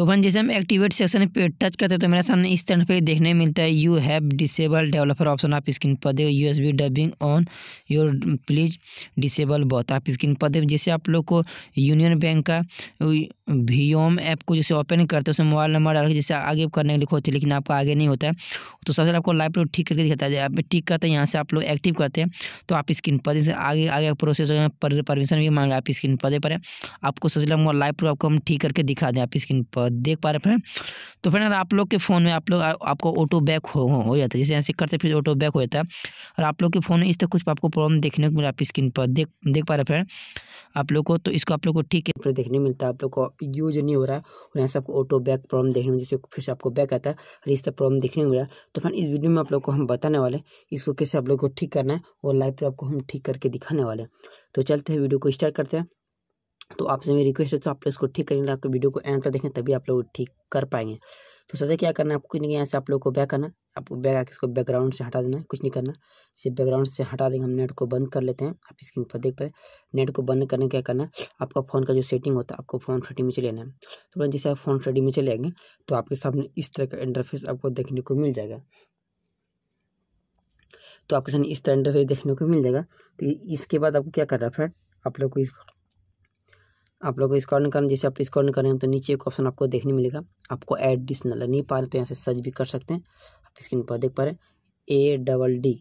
तो फ्रेंड जैसे हम एक्टिवेट सेक्शन पे टच करते हैं तो मेरे सामने इस तरह पे देखने मिलता है you have disable developer option आप स्क्रीन पर देखो U S B debugging on your please disable बहुत आप स्क्रीन पर देखो जैसे आप लोग को यूनियन बैंक का वीओम ऐप को जैसे ओपन करते हैं उसमें मोबाइल नंबर डाल के जैसे आगे करने के लिए हैं लेकिन आपका आगे नहीं होता है तो सबसे आपको लाइव प्रूफ ठीक करके दिखाता है आप ठीक करते हैं यहाँ से आप लोग एक्टिव करते हैं तो आप स्क्रीन पर जैसे आगे आगे प्रोसेस हो पर परमिशन भी मांगा आप स्क्रीन दे पर है आपको सबसे पहले लाइव प्रूफ आपको हम ठीक करके दिखा दें आप स्क्रीन पर देख पा रहे फिर तो फिर अगर आप लोग के फ़ोन में आप लोग आपको ऑटो बैक हो, जाता है जैसे ऐसे करते फिर ऑटो बैक हो जाता है और आप लोग के फ़ोन में इस तरह कुछ आपको प्रॉब्लम देखने को मिला आप स्क्रीन पर देख देख पा रहे फिर आप लोग को तो इसको आप लोग को ठीक है देखने मिलता है आप लोग को यूज नहीं हो रहा है और यहाँ से आपको ऑटो बैक प्रॉब्लम देखने में जैसे फिर से आपको बैक आता है और इस तरह प्रॉब्लम देखने में मिल रहा है तो फिर इस वीडियो में आप लोग को हम बताने वाले इसको कैसे आप लोग को ठीक करना है और लाइव पर आपको हम ठीक करके दिखाने वाले हैं तो चलते हैं वीडियो को स्टार्ट करते हैं तो आपसे मेरी रिक्वेस्ट है तो आप लोग इसको ठीक करेंगे आपको वीडियो को एंड तक देखें तभी आप लोग ठीक कर पाएंगे तो सबसे क्या करना है आपको कुछ नहीं यहाँ से आप लोग को बैक करना आपको बैक आके इसको बैकग्राउंड से हटा देना है कुछ नहीं करना सिर्फ बैकग्राउंड से हटा देंगे हम नेट को बंद कर लेते हैं आप स्क्रीन पर देख पाए नेट को बंद करने क्या करना है आपका फ़ोन का जो सेटिंग होता है आपको फ़ोन सेटिंग में चले है तो जैसे आप फ़ोन सेटिंग में चले आएंगे तो आपके सामने इस तरह का इंटरफेस आपको देखने को मिल जाएगा तो आपके सामने इस तरह इंटरफेस देखने को मिल जाएगा तो इसके बाद आपको क्या करना है फ्रेंड आप लोग को इसको आप लोग स्क्रॉल नहीं करना जैसे आप स्क्रॉल करें तो नीचे एक ऑप्शन आपको देखने मिलेगा आपको एडिशनल नहीं पा रहे तो यहाँ से सर्च भी कर सकते हैं आप स्क्रीन पर देख पा रहे हैं ए डबल डी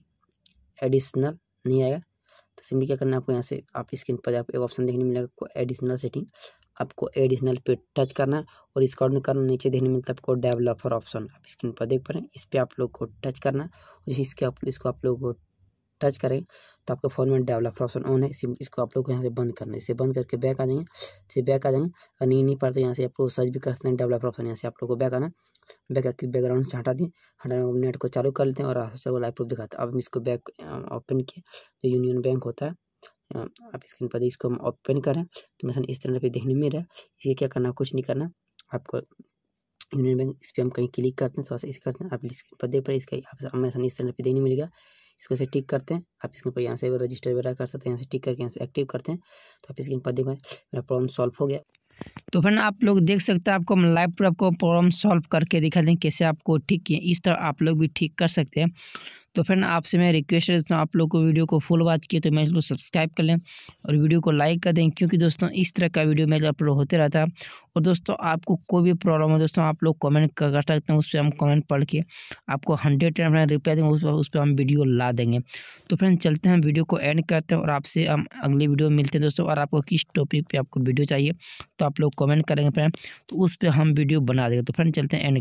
एडिशनल नहीं आएगा तो सिंपली क्या करना है आपको यहाँ से आप स्क्रीन पर आपको एक ऑप्शन देखने मिलेगा आपको एडिशनल सेटिंग आपको एडिशनल पे टच करना और इसका ऑन करना नीचे देखने मिलता है आपको डेवलपर ऑप्शन आप स्क्रीन पर देख पा रहे हैं इस पर आप लोग को टच करना है और इसके आप इसको आप लोग को टच करें तो आपके फ़ोन में डेवलपर ऑप्शन ऑन है इसको आप लोग को यहाँ से बंद करना है इसे बंद करके बैक आ जाएंगे इसे बैक आ जाएंगे और नहीं नहीं पड़ता यहाँ से आप लोग सर्च भी कर सकते हैं डेवलपर ऑप्शन यहाँ से आप लोग को बैक आना बैक आके बैकग्राउंड से हटा दें हटाने नेट को चालू कर लेते हैं और चलो लाइव प्रूफ दिखाते हैं अब हम इसको बैक ओपन किया जो यूनियन बैंक होता है आप स्क्रीन पर इसको हम ओपन करें तो मैं इस तरह पर देखने मिल रहा है इसे क्या करना कुछ नहीं करना आपको यूनियन तो बैंक इस पर हम कहीं क्लिक करते हैं थोड़ा सा इसे करते हैं आप स्क्रीन पर देख इसका आप हमें इस से पर देखने मिलेगा इसको से टिक करते हैं आप स्क्रीन पर यहाँ से रजिस्टर वगैरह कर सकते हैं यहाँ से टिक करके यहाँ से एक्टिव करते हैं तो आप स्क्रीन पर देख मेरा प्रॉब्लम सॉल्व हो गया तो फ्रेंड आप लोग देख सकते हैं आपको हम लाइव पर आपको प्रॉब्लम सॉल्व करके दिखा दें कैसे आपको ठीक किए इस तरह आप लोग भी ठीक कर सकते हैं तो फ्रेंड आपसे मैं रिक्वेस्ट करता हूँ आप लोग को वीडियो को फुल वॉच किए तो मैं इसको सब्सक्राइब कर लें और वीडियो को लाइक कर दें क्योंकि दोस्तों इस तरह का वीडियो मेरे अपलोड होते रहता है और दोस्तों आपको कोई भी प्रॉब्लम हो दोस्तों आप लोग कमेंट कर सकते हैं उस पर हम कमेंट पढ़ के आपको हंड्रेड टाइम रिप्लाई देंगे उस पर उस पर हम वीडियो ला देंगे तो फ्रेंड चलते हैं वीडियो को एंड करते हैं और आपसे हम अगली वीडियो मिलते हैं दोस्तों और आपको किस टॉपिक पर आपको वीडियो चाहिए तो आप लोग कमेंट करेंगे फ्रेंड तो उस पर हम वीडियो बना देंगे तो फ्रेंड चलते हैं एंड